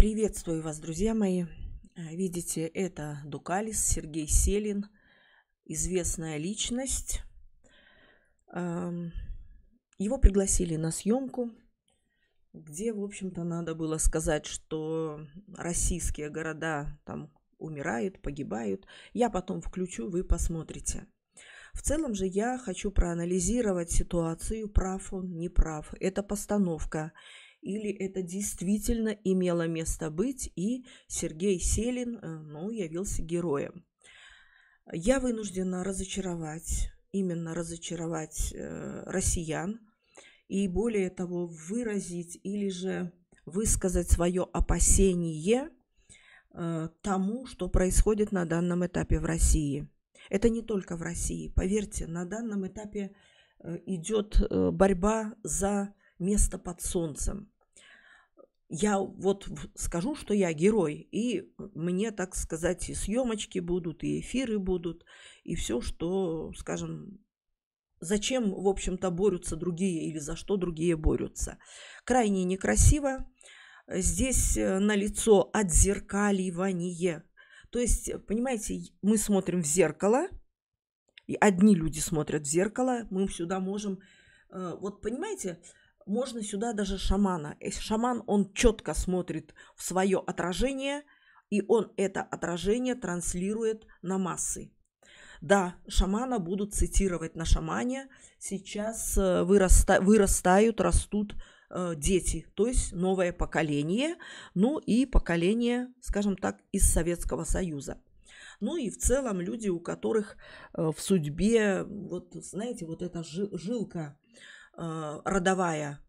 Приветствую вас, друзья мои. Э, видите, это Дукалис Сергей Селин, известная личность. Эм, его пригласили на съемку, где, в общем-то, надо было сказать, что российские города там умирают, погибают. Я потом включу, вы посмотрите. В целом же я хочу проанализировать ситуацию, прав он, не прав. Это постановка или это действительно имело место быть, и Сергей Селин э, ну, явился героем. Я вынуждена разочаровать, именно разочаровать э, россиян, и более того, выразить или же высказать свое опасение э, тому, что происходит на данном этапе в России. Это не только в России, поверьте, на данном этапе э, идет э, борьба за место под солнцем. Я вот скажу, что я герой, и мне, так сказать, и съемочки будут, и эфиры будут, и все, что, скажем, зачем, в общем-то, борются другие или за что другие борются. Крайне некрасиво. Здесь э, налицо отзеркаливание. То есть, э, понимаете, мы смотрим в зеркало, и одни люди смотрят в зеркало, мы сюда можем... Э, вот понимаете, можно сюда даже шамана. Э, шаман, он четко смотрит в свое отражение, и он это отражение транслирует на массы. Да, шамана будут цитировать на шамане. Сейчас э, выраста, вырастают, растут э, дети, то есть новое поколение, ну и поколение, скажем так, из Советского Союза. Ну и в целом люди, у которых э, в судьбе, вот знаете, вот эта жилка Э, родовая,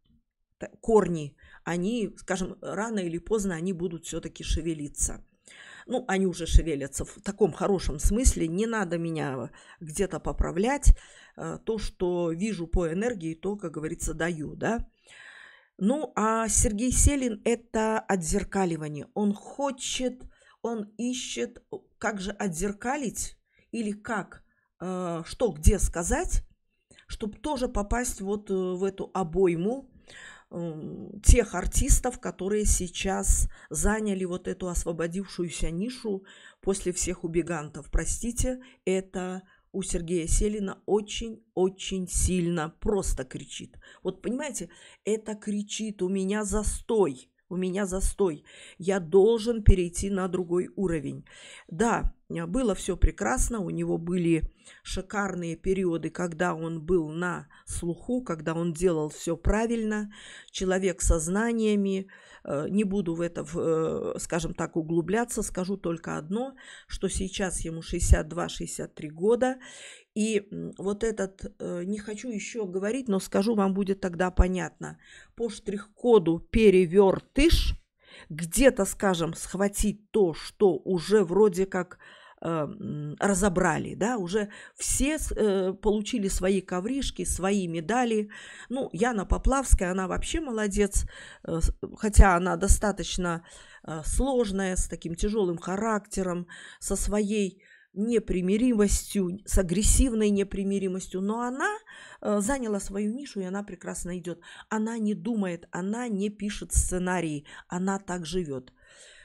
корни, они, скажем, рано или поздно они будут все-таки шевелиться. Ну, они уже шевелятся в таком хорошем смысле. Не надо меня где-то поправлять. Э, то, что вижу по энергии, то, как говорится, даю, да. Ну, а Сергей Селин – это отзеркаливание. Он хочет, он ищет, как же отзеркалить или как, э, что, где сказать, чтобы тоже попасть вот э, в эту обойму эм, тех артистов, которые сейчас заняли вот эту освободившуюся нишу после всех убегантов. Простите, это у Сергея Селина очень-очень сильно просто кричит. Вот понимаете, это кричит у меня застой у меня застой, я должен перейти на другой уровень. Да, а, было все прекрасно, у него были шикарные периоды, когда он был на слуху, когда он делал все правильно, человек со знаниями, Э, не буду в это, э, скажем так, углубляться. Скажу только одно, что сейчас ему 62-63 года. И вот этот, э, не хочу еще говорить, но скажу, вам будет тогда понятно. По штрих-коду перевертыш, где-то, скажем, схватить то, что уже вроде как а, разобрали, да, уже все э, получили свои ковришки, свои медали. Ну, Яна Поплавская, она вообще молодец, э, хотя она достаточно а, сложная, с таким тяжелым характером, со своей непримиримостью, с агрессивной непримиримостью, но она э, заняла свою нишу, и она прекрасно идет. Она не думает, она не пишет сценарии, она так живет.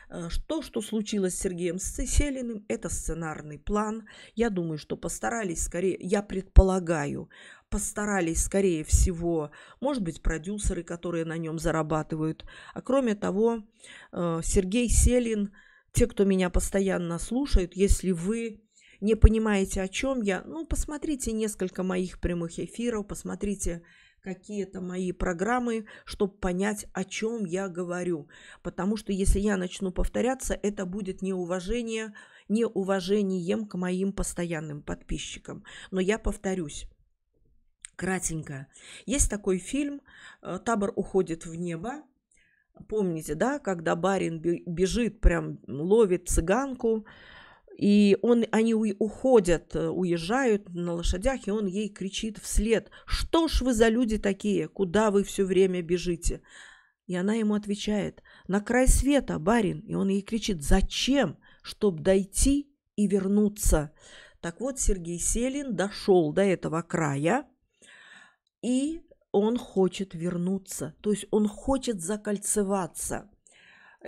Э, то, что случилось с Сергеем Селиным, это сценарный план. Я думаю, что постарались скорее, я предполагаю, постарались, скорее всего, может быть, продюсеры, которые на нем зарабатывают. А кроме того, э, Сергей Селин, те, кто меня постоянно слушают, если вы не понимаете, о чем я, ну, посмотрите несколько моих прямых эфиров, посмотрите какие-то мои программы, чтобы понять, о чем я говорю. Потому что если я начну повторяться, это будет неуважение, неуважением к моим постоянным подписчикам. Но я повторюсь. Кратенько. Есть такой фильм э, «Табор уходит в небо». Помните, да, когда барин бежит, прям ловит цыганку, и он, они уходят, э, уезжают на лошадях, и он ей кричит вслед, «Что ж вы за люди такие? Куда вы все время бежите?» И она ему отвечает, «На край света, барин!» И он ей кричит, «Зачем? чтобы дойти и вернуться!» Так вот, Сергей Селин дошел до этого края, и он хочет вернуться, то есть он хочет закольцеваться –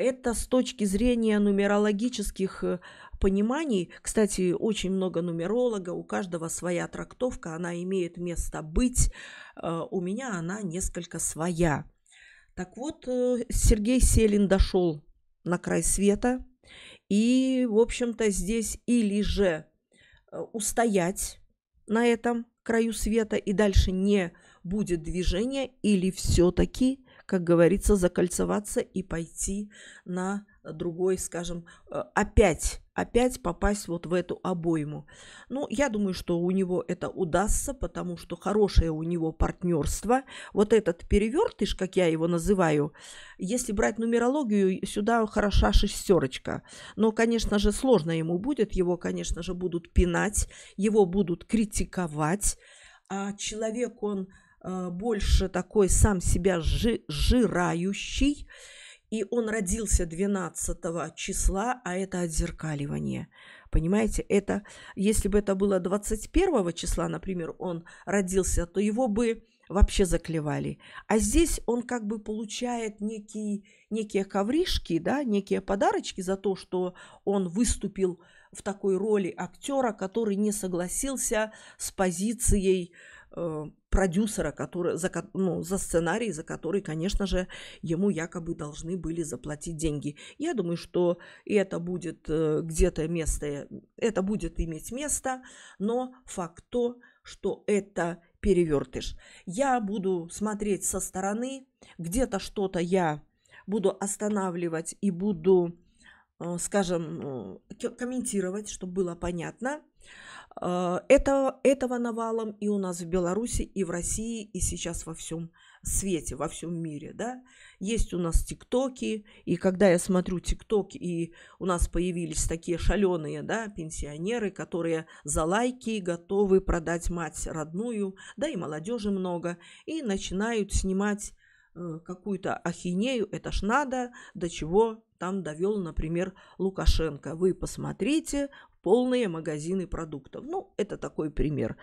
это с точки зрения нумерологических э, пониманий. Кстати, очень много нумеролога, у каждого своя трактовка, она имеет место быть. Э, у меня она несколько своя. Так вот, э, Сергей Селин дошел на край света. И, в общем-то, здесь или же э, устоять на этом краю света и дальше не будет движения, или все-таки, как говорится, закольцеваться и пойти на Э, другой, скажем, э, опять опять попасть вот в эту обойму. Ну, я думаю, что у него это удастся, потому что хорошее у него партнерство. Вот этот перевертыш, как я его называю, если брать нумерологию, сюда хороша шестерочка. Но, конечно же, сложно ему будет, его, конечно же, будут пинать, его будут критиковать. А человек, он э, больше такой сам себя жирающий, и он родился 12 числа, а это отзеркаливание. Понимаете, это, если бы это было 21 числа, например, он родился, то его бы вообще заклевали. А здесь он как бы получает некие, некие ковришки, да, некие подарочки за то, что он выступил в такой роли актера, который не согласился с позицией э, продюсера, который, за, ну, за сценарий, за который, конечно же, ему якобы должны были заплатить деньги. Я думаю, что и это будет э, где-то место, э, это будет иметь место, но факт то, что это перевертыш. Я буду смотреть со стороны, где-то что-то я буду останавливать и буду э, скажем, комментировать, чтобы было понятно. Э, этого этого навалом и у нас в Беларуси, и в России, и сейчас во всем свете, во всем мире, да. Есть у нас тиктоки, и когда я смотрю тикток, и у нас появились такие шаленые, да, пенсионеры, которые за лайки готовы продать мать родную, да, и молодежи много, и начинают снимать э, какую-то ахинею, это ж надо, до чего там довел, например, Лукашенко. Вы посмотрите, полные магазины продуктов. Ну, это такой пример.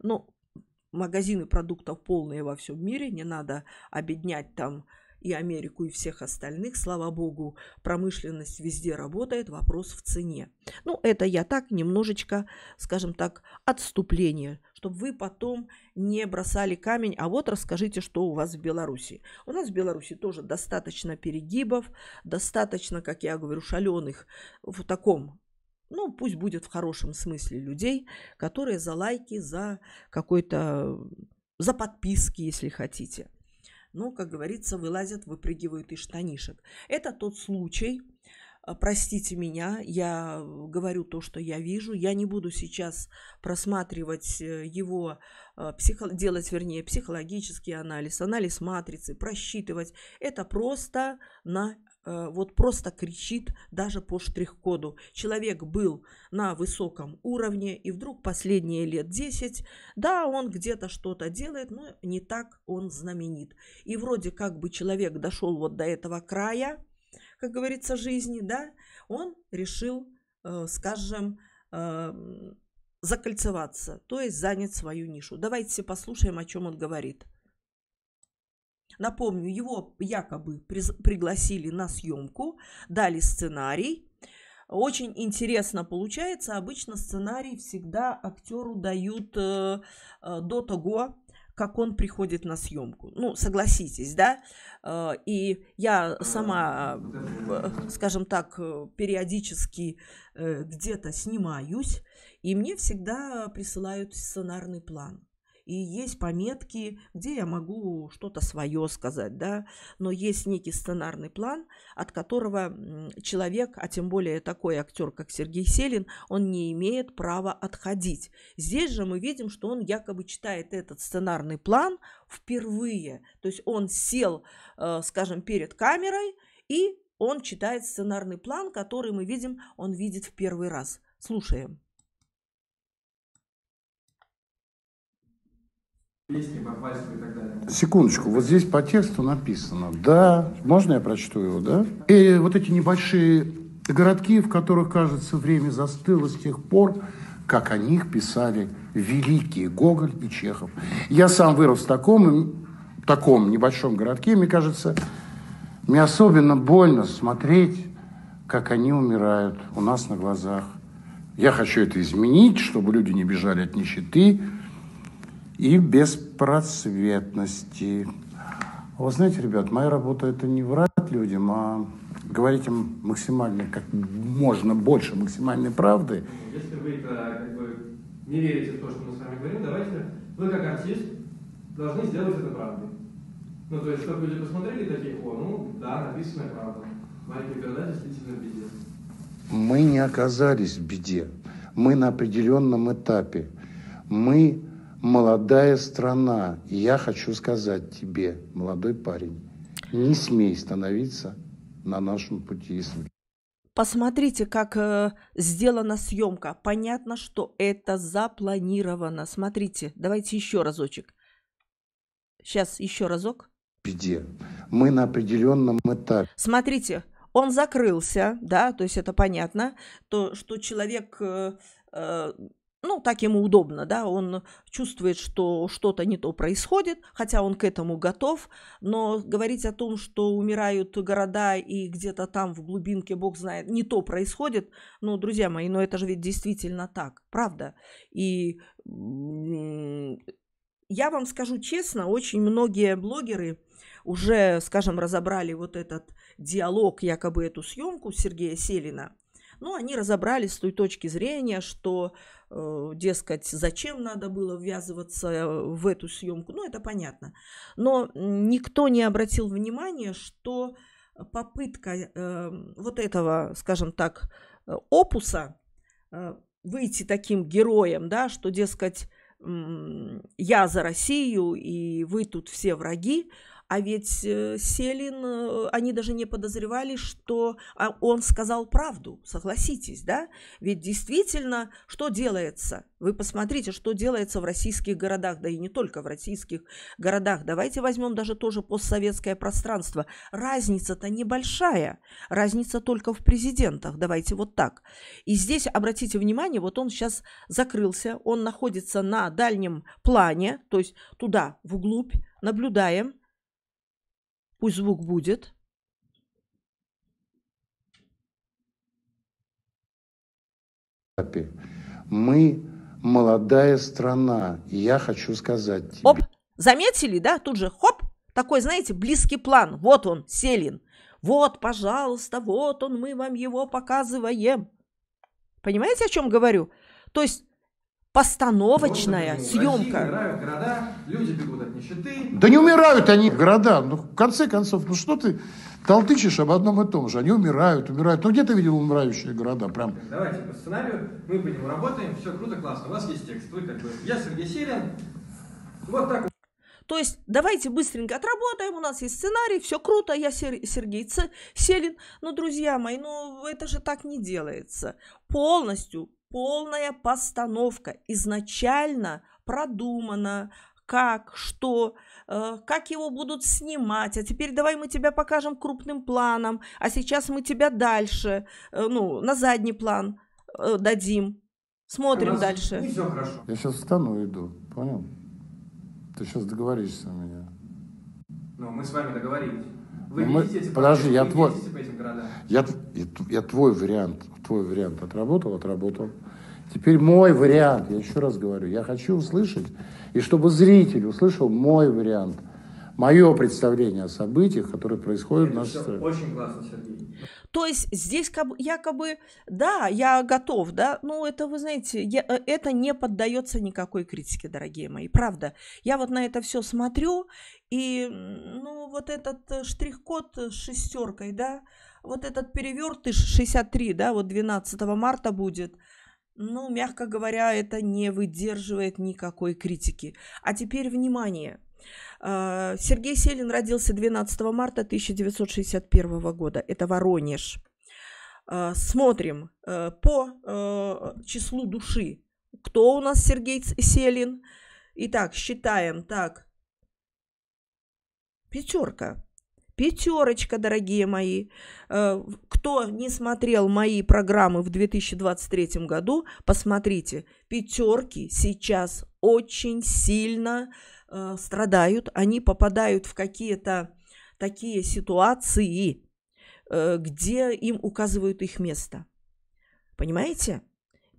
но ну, магазины продуктов полные во всем мире, не надо обеднять там и Америку, и всех остальных. Слава богу, промышленность везде работает, вопрос в цене. Ну, это я так немножечко, скажем так, отступление, чтобы вы потом не бросали камень, а вот расскажите, что у вас в Беларуси. У нас в Беларуси тоже достаточно перегибов, достаточно, как я говорю, шаленых в таком ну, пусть будет в хорошем смысле людей, которые за лайки, за какой-то, за подписки, если хотите. но как говорится, вылазят, выпрыгивают из штанишек. Это тот случай, а, простите меня, я э, говорю то, что я вижу. Я не буду сейчас просматривать э, его, а, психо... делать, вернее, психологический анализ, анализ матрицы, просчитывать. Это просто на Э, вот просто кричит даже по штрих-коду. Человек был на высоком уровне, и вдруг последние лет 10, да, он где-то что-то делает, но не так он знаменит. И вроде как бы человек дошел вот до этого края, как говорится, жизни, да, он решил, э, скажем, эм, закольцеваться, то есть занять свою нишу. Давайте послушаем, о чем он говорит. Напомню, его якобы пригласили на съемку, дали сценарий. Очень интересно получается. Обычно сценарий всегда актеру дают э, э, до того, как он приходит на съемку. Ну, согласитесь, да? Э, и я сама, э, скажем так, э, периодически где-то снимаюсь, и мне всегда присылают сценарный план и есть пометки, где я могу что-то свое сказать, да, но есть некий сценарный план, от которого человек, а тем более такой актер, как Сергей Селин, он не имеет права отходить. Здесь же мы видим, что он якобы читает этот сценарный план впервые, то есть он сел, э, скажем, перед камерой и он читает сценарный план, который мы видим, он видит в первый раз. Слушаем. Секундочку, вот здесь по тексту написано. Да, можно я прочту его, да? И вот эти небольшие городки, в которых, кажется, время застыло с тех пор, как о них писали великие Гоголь и Чехов. Я сам вырос в таком, таком небольшом городке, мне кажется, мне особенно больно смотреть, как они умирают у нас на глазах. Я хочу это изменить, чтобы люди не бежали от нищеты, и беспросветности. Вы знаете, ребят, моя работа – это не врать людям, а говорить им максимально, как можно больше максимальной правды. Если вы это, как бы, не верите в то, что мы с вами говорим, давайте вы, как артист, должны сделать это правдой. Ну, то есть, чтобы люди посмотрели такие, о, ну, да, написано правда. Маленький города действительно в беде. Мы не оказались в беде. Мы на определенном этапе. Мы молодая страна. И я хочу сказать тебе, молодой парень, не смей становиться на нашем пути если посмотрите, как э, сделана съемка. Понятно, что это запланировано. Смотрите, давайте еще разочек. Сейчас еще разок. Беде. Мы на определенном этапе. Смотрите, он закрылся, да, то есть это понятно, то, что человек э, э ну, так ему удобно, да, он чувствует, что что-то не то происходит, хотя он к этому готов, но говорить о том, что умирают города и где-то там в глубинке, бог знает, не то происходит, ну, друзья мои, но ну, это же ведь действительно так, правда. И я вам скажу честно, очень многие блогеры уже, скажем, разобрали вот этот диалог, якобы эту съемку Сергея Селина, Ну они разобрали с той точки зрения, что Э, дескать, зачем надо было ввязываться э, в эту съемку, ну это понятно. Но никто не обратил внимания, что попытка э, вот этого, скажем так, опуса выйти таким героем, да, что, дескать, я за Россию, и вы тут все враги, а ведь э, Селин, э, они даже не подозревали, что а, он сказал правду, согласитесь, да? Ведь действительно, что делается? Вы посмотрите, что делается в российских городах, да и не только в российских городах. Давайте возьмем даже тоже постсоветское пространство. Разница-то небольшая, разница только в президентах, давайте вот так. И здесь, обратите внимание, вот он сейчас закрылся, он находится на дальнем плане, то есть туда, вглубь, наблюдаем – Пусть звук будет. Мы молодая страна, я хочу сказать тебе... Оп, заметили, да? Тут же хоп, такой, знаете, близкий план. Вот он, Селин. Вот, пожалуйста, вот он, мы вам его показываем. Понимаете, о чем говорю? То есть постановочная Просто, съемка. умирают города, люди бегут от нищеты. Да не умирают они города. Ну, в конце концов, ну что ты толтычешь об одном и том же? Они умирают, умирают. Ну где ты видел умирающие города? Прям. Давайте по сценарию, мы по нему работаем, все круто, классно. У вас есть текст. Вы такой я Сергей Селин, вот так вот. То есть давайте быстренько отработаем, у нас есть сценарий, все круто, я Сергей Селин. Но, ну, друзья мои, ну это же так не делается. Полностью полная постановка, изначально продумана, как, что, э, как его будут снимать, а теперь давай мы тебя покажем крупным планом, а сейчас мы тебя дальше, э, ну, на задний план э, дадим. Смотрим дальше. Ну, и все хорошо. Я сейчас встану и иду, понял? Ты сейчас договоришься у меня. Ну, мы с вами договорились. Вы ну, мы... эти Подожди, я твой... я, я, я твой вариант, твой вариант отработал, отработал. Теперь мой вариант, я еще раз говорю, я хочу услышать, и чтобы зритель услышал мой вариант, мое представление о событиях, которые происходят Это в нашей стране. Очень классно, Сергей. То есть здесь якобы, да, я готов, да, ну это, вы знаете, я, э, это не поддается никакой критике, дорогие мои, правда. Я вот на это все смотрю, и, ну, вот этот э, штрих-код с шестеркой, да, вот этот переверт 63, да, вот 12 марта будет, ну, мягко говоря, это не выдерживает никакой критики. А теперь внимание. А, Сергей Селин родился 12 марта 1961 года. Это Воронеж. А, смотрим э, по э, числу души. Кто у нас Сергей Селин? Итак, считаем так. Пятерка. Пятерочка, дорогие мои. Э, кто не смотрел мои программы в 2023 году, посмотрите. Пятерки сейчас очень сильно э, страдают. Они попадают в какие-то такие ситуации, э, где им указывают их место. Понимаете?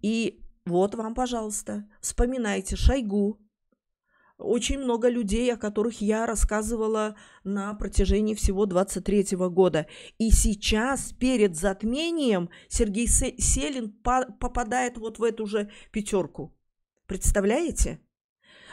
И вот вам, пожалуйста, вспоминайте Шойгу, очень много людей, о которых я рассказывала на протяжении всего 23 года. И сейчас, перед затмением, Сергей Селин попадает вот в эту же пятерку. Представляете?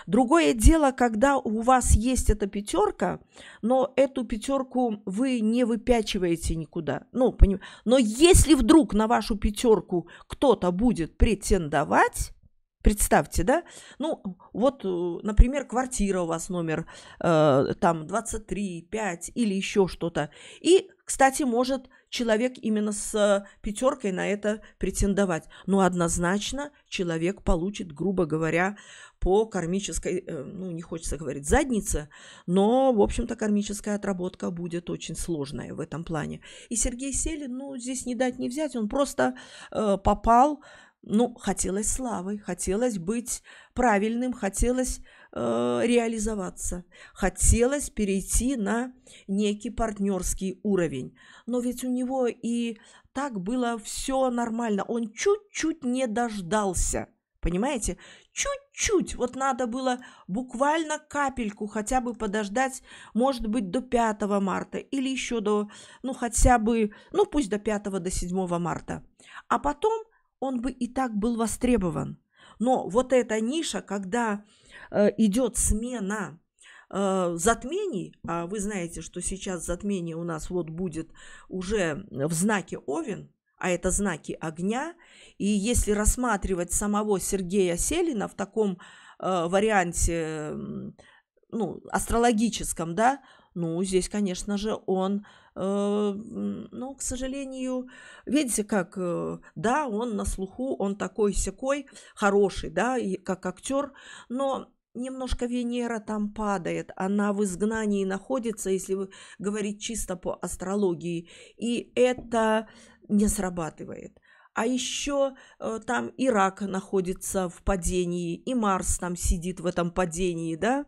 Другое дело, когда у вас есть эта пятерка, но эту пятерку вы не выпячиваете никуда. Ну, поним... Но если вдруг на вашу пятерку кто-то будет претендовать, Представьте, да? Ну, вот, э, например, квартира у вас номер э, там 23, 5 или еще что-то. И, кстати, может человек именно с пятеркой на это претендовать. Но однозначно человек получит, грубо говоря, по кармической, э, ну, не хочется говорить заднице, но, в общем-то, кармическая отработка будет очень сложная в этом плане. И Сергей Селин, ну, здесь не дать не взять, он просто э, попал ну, хотелось славы, хотелось быть правильным, хотелось э, реализоваться, хотелось перейти на некий партнерский уровень. Но ведь у него и так было все нормально, он чуть-чуть не дождался. Понимаете? Чуть-чуть. Вот надо было буквально капельку хотя бы подождать, может быть, до 5 марта или еще до, ну, хотя бы, ну, пусть до 5, до 7 марта. А потом он бы и так был востребован. Но вот эта ниша, когда э, идет смена э, затмений, а вы знаете, что сейчас затмение у нас вот будет уже в знаке Овен, а это знаки огня, и если рассматривать самого Сергея Селина в таком э, варианте, ну, астрологическом, да, ну, здесь, конечно же, он, э, ну, к сожалению, видите, как, э, да, он на слуху, он такой секой, хороший, да, и как актер, но немножко Венера там падает, она в изгнании находится, если говорить чисто по астрологии, и это не срабатывает. А еще э, там Ирак находится в падении, и Марс там сидит в этом падении, да,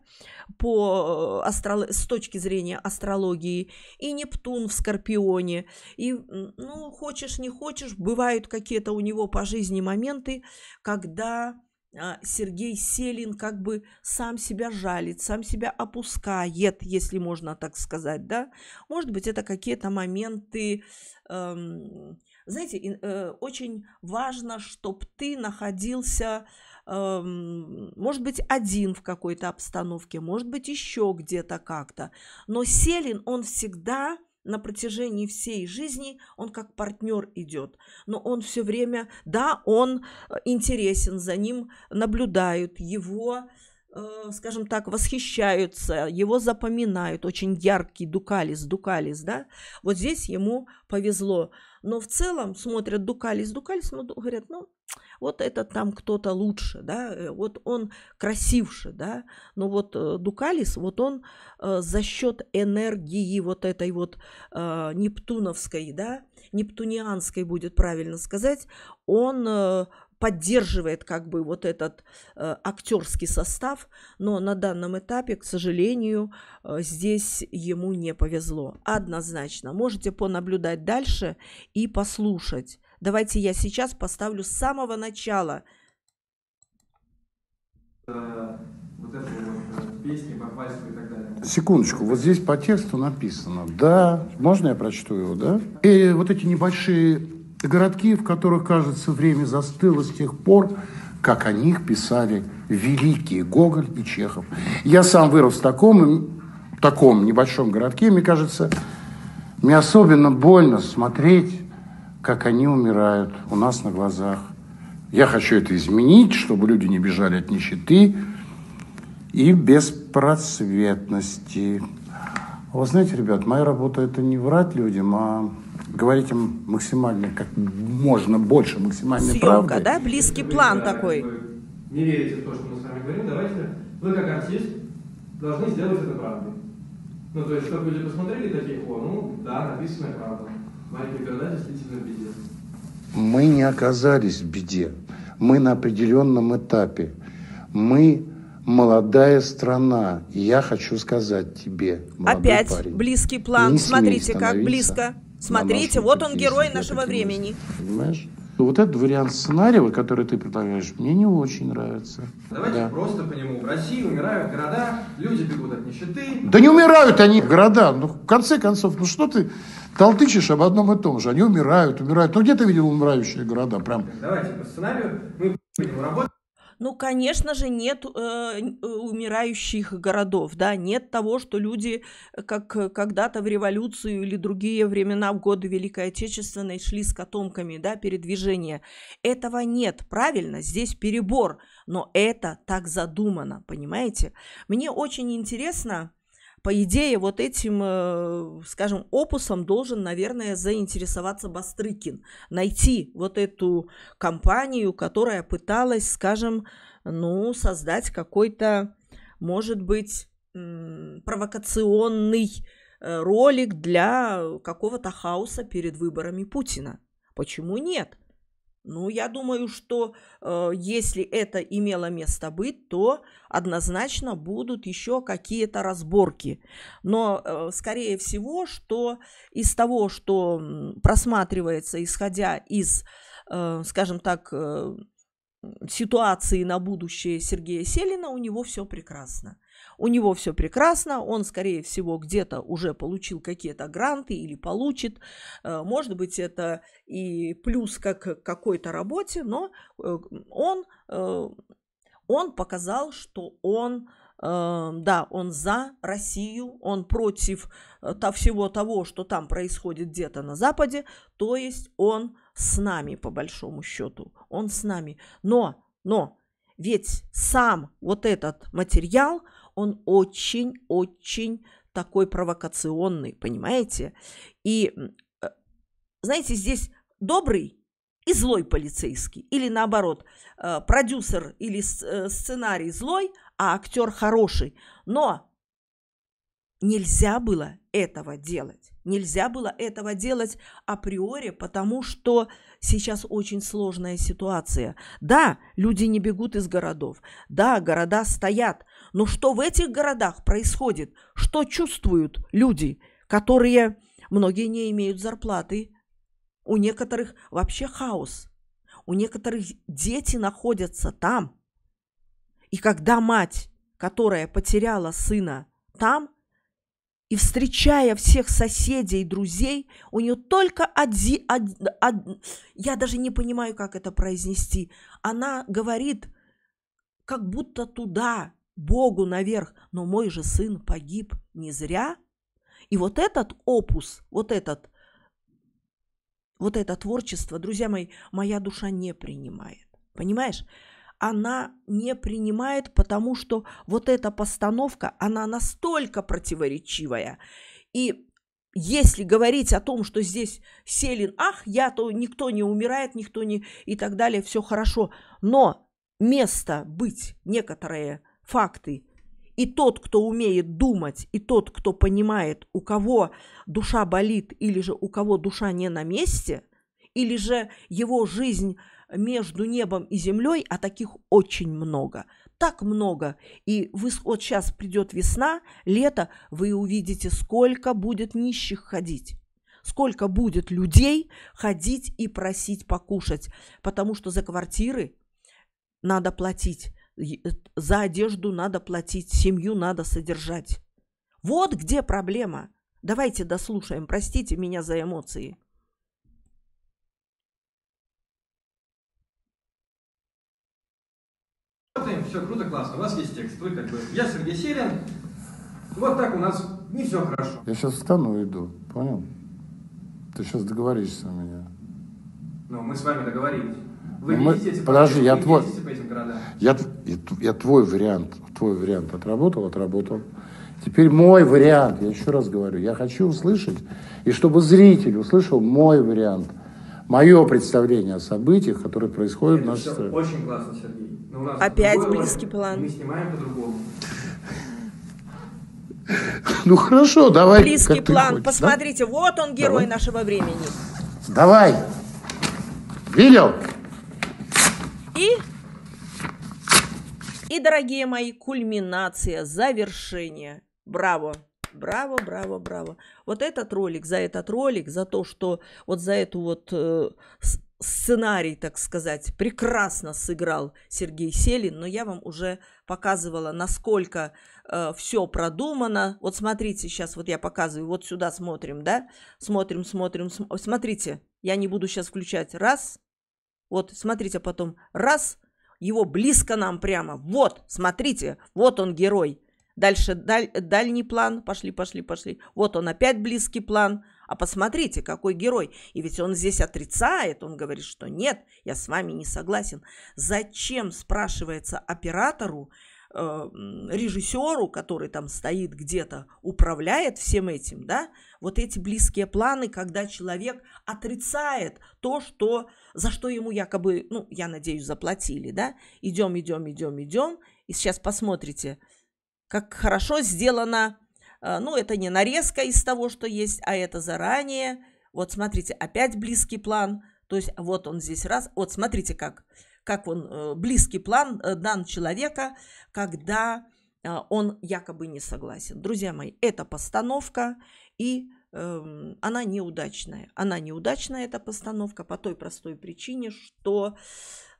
по э, астрол... с точки зрения астрологии, и Нептун в Скорпионе. И, ну, хочешь, не хочешь, бывают какие-то у него по жизни моменты, когда а, Сергей Селин как бы сам себя жалит, сам себя опускает, если можно так сказать, да. Может быть, это какие-то моменты эм, знаете, э, очень важно, чтобы ты находился, э, может быть, один в какой-то обстановке, может быть, еще где-то как-то. Но Селин, он всегда на протяжении всей жизни он как партнер идет, но он все время, да, он э, интересен, за ним наблюдают его, Э, скажем так, восхищаются, его запоминают, очень яркий Дукалис, Дукалис, да, вот здесь ему повезло. Но в целом смотрят Дукалис, Дукалис, ну, говорят, ну, вот этот там кто-то лучше, да, э, вот он красивше, да, но вот э, Дукалис, вот он за счет энергии вот этой вот нептуновской, да, нептунианской будет правильно сказать, он поддерживает как бы вот этот э, актерский состав, но на данном этапе, к сожалению, э, здесь ему не повезло. Однозначно. Можете понаблюдать дальше и послушать. Давайте я сейчас поставлю с самого начала. Э, э, Секундочку, вот здесь по тексту написано, да, можно я прочту его, да? И вот эти небольшие городки, в которых, кажется, время застыло с тех пор, как о них писали великие Гоголь и Чехов. Я сам вырос в таком, в таком небольшом городке, мне кажется, мне особенно больно смотреть, как они умирают у нас на глазах. Я хочу это изменить, чтобы люди не бежали от нищеты и беспросветности. А вы знаете, ребят, моя работа – это не врать людям, а говорить им максимально, как можно больше, максимально Съемка, да? Близкий план такой. Э, не верите в то, что мы с вами говорим, давайте вы как артист должны сделать это правдой. Ну, то есть, чтобы люди посмотрели такие, о, ну, да, написано правда. Мария Петрова действительно в беде. Мы не оказались в беде. Мы на определенном этапе. Мы молодая страна. И я хочу сказать тебе, Опять парень, близкий план. Смотрите, как близко. Смотрите, на вот он герой нашего времени. Понимаешь? Ну Вот этот вариант сценария, который ты предлагаешь, мне не очень нравится. Давайте да. просто по нему. В России умирают города, люди бегут от нищеты. Да не умирают они города. Ну, в конце концов, ну что ты толтычишь об одном и том же? Они умирают, умирают. Ну, где ты видел умирающие города? Прям. Давайте по сценарию мы будем работать. Ну, конечно же, нет э, э, умирающих городов, да, нет того, что люди, э, как э, когда-то в революцию или другие времена в годы Великой Отечественной шли с котомками, да, передвижения. Этого нет, правильно, здесь перебор, но это так задумано, понимаете? Мне очень интересно по идее, вот этим, э, скажем, опусом должен, наверное, заинтересоваться Бастрыкин. Найти вот эту компанию, которая пыталась, скажем, ну, создать какой-то, может быть, провокационный э, ролик для какого-то хаоса перед выборами Путина. Почему нет? Ну, я думаю, что э, если это имело место быть, то однозначно будут еще какие-то разборки. Но, э, скорее всего, что из того, что просматривается, исходя из, э, скажем так, э, ситуации на будущее Сергея Селина, у него все прекрасно у него все прекрасно, он, скорее всего, где-то уже получил какие-то гранты или получит. Э, может быть, это и плюс как к какой-то работе, но э, он, э, он показал, что он да, он за Россию, он против то, всего того, что там происходит где-то на Западе, то есть он с нами, по большому счету, он с нами. Но, но, ведь сам вот этот материал, он очень-очень такой провокационный, понимаете? И, э, знаете, здесь добрый и злой полицейский, или наоборот, э, продюсер или э, сценарий злой, а актер хороший. Но нельзя было этого делать. Нельзя было этого делать априори, потому что сейчас очень сложная ситуация. Да, люди не бегут из городов. Да, города стоят. Но ну, что в этих городах происходит? Что чувствуют люди, которые многие не имеют зарплаты? У некоторых вообще хаос. У некоторых дети находятся там. И когда мать, которая потеряла сына там, и встречая всех соседей и друзей, у нее только один, од, од, я даже не понимаю, как это произнести, она говорит, как будто туда Богу наверх, но мой же сын погиб не зря. И вот этот опус, вот этот, вот это творчество, друзья мои, моя душа не принимает. Понимаешь? Она не принимает, потому что вот эта постановка, она настолько противоречивая. И если говорить о том, что здесь Селин, ах, я, то никто не умирает, никто не и так далее, все хорошо. Но место быть некоторое – факты. И тот, кто умеет думать, и тот, кто понимает, у кого душа болит, или же у кого душа не на месте, или же его жизнь между небом и землей, а таких очень много. Так много. И вы, вот сейчас придет весна, лето, вы увидите, сколько будет нищих ходить сколько будет людей ходить и просить покушать, потому что за квартиры надо платить, Э, за одежду надо платить, семью надо содержать. Вот где проблема. Давайте дослушаем. Простите меня за эмоции. все круто, классно. У вас есть текст. Вы как бы... Я Сергей Селин. Вот так у нас не все хорошо. Я сейчас встану и иду, понял? Ты сейчас договоришься у меня. Ну, мы с вами договорились. Вы ну, мы, ездите, подожди, я твой, по этим городам? я, я, я твой вариант, твой вариант отработал, отработал. Теперь мой вариант, я еще раз говорю, я хочу услышать, и чтобы зритель услышал мой вариант, мое представление о событиях, которые происходят Это в нашей стране. Очень классно, Сергей. Но у нас Опять близкий план. Мы снимаем по-другому. Ну хорошо, давай. Близкий план. Хочешь, Посмотрите, да? вот он герой давай. нашего времени. Давай. Видел? И, и дорогие мои, кульминация, завершение. Браво! Браво, браво, браво. Вот этот ролик, за этот ролик, за то, что вот за эту вот э, сценарий, так сказать, прекрасно сыграл Сергей Селин, но я вам уже показывала, насколько э, все продумано. Вот смотрите, сейчас вот я показываю, вот сюда смотрим, да, смотрим, смотрим, см... смотрите, я не буду сейчас включать, раз, вот, смотрите потом. Раз, его близко нам прямо. Вот, смотрите, вот он герой. Дальше даль, дальний план. Пошли, пошли, пошли. Вот он опять близкий план. А посмотрите, какой герой. И ведь он здесь отрицает. Он говорит, что нет, я с вами не согласен. Зачем, спрашивается оператору, Э, режиссеру, который там стоит где-то, управляет всем этим, да, вот эти близкие планы, когда человек отрицает то, что, за что ему якобы, ну, я надеюсь, заплатили, да, идем, идем, идем, идем, и сейчас посмотрите, как хорошо сделано, э, ну, это не нарезка из того, что есть, а это заранее, вот смотрите, опять близкий план, то есть вот он здесь раз, вот смотрите как, как он, э, близкий план э, дан человека, когда э, он якобы не согласен. Друзья мои, это постановка, и эм, она неудачная. Она неудачная, эта постановка, по той простой причине, что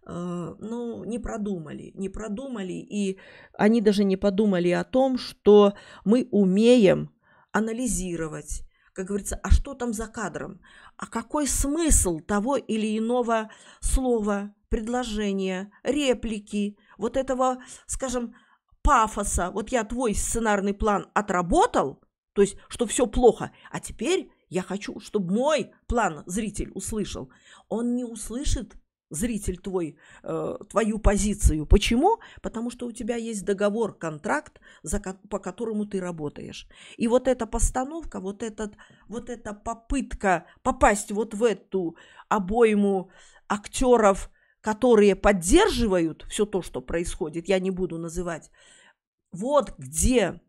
ну, не продумали, не продумали, и они даже не подумали о том, что мы умеем анализировать, как говорится, а что там за кадром, а какой смысл того или иного слова, предложения, реплики, вот этого, скажем, пафоса. Вот я твой сценарный план отработал, то есть, что все плохо, а теперь я хочу, чтобы мой план зритель услышал. Он не услышит зритель твой, э, твою позицию. Почему? Потому что у тебя есть договор, контракт, за, по которому ты работаешь. И вот эта постановка, вот, этот, вот эта попытка попасть вот в эту обойму актеров которые поддерживают все то, что происходит, я не буду называть, вот где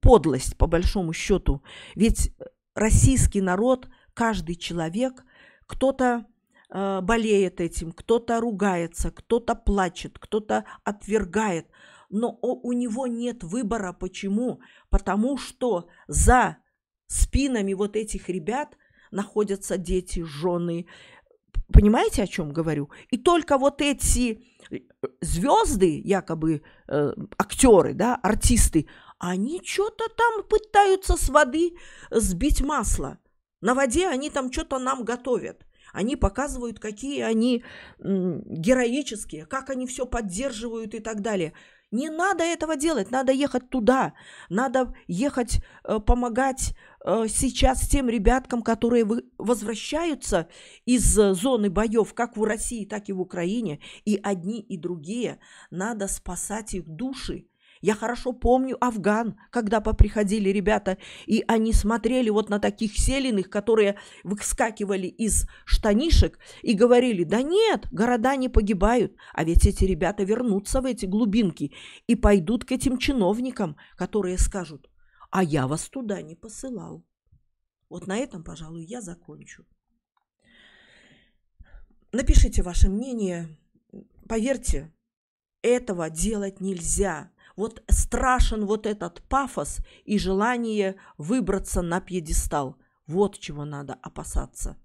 подлость, по большому счету. Ведь э, российский народ, каждый человек, кто-то э, болеет этим, кто-то ругается, кто-то плачет, кто-то отвергает. Но у него нет выбора. Почему? Потому что за спинами вот этих ребят находятся дети, жены, Понимаете, о чем говорю? И только вот эти э, звезды, якобы э, актеры, да, артисты, они что-то там пытаются с воды э, сбить масло. На воде они там что-то нам готовят. Они показывают, какие они героические, как они все поддерживают и так далее. Не надо этого делать, надо ехать туда, надо ехать э, помогать э, сейчас тем ребяткам, которые вы, возвращаются из э, зоны боев, как в России, так и в Украине, и одни, и другие. Надо спасать их души, я хорошо помню Афган, когда поприходили ребята, и они смотрели вот на таких селеных, которые выскакивали из штанишек и говорили, да нет, города не погибают, а ведь эти ребята вернутся в эти глубинки и пойдут к этим чиновникам, которые скажут, а я вас туда не посылал. Вот на этом, пожалуй, я закончу. Напишите ваше мнение. Поверьте, этого делать нельзя. Вот страшен вот этот пафос и желание выбраться на пьедестал. Вот чего надо опасаться.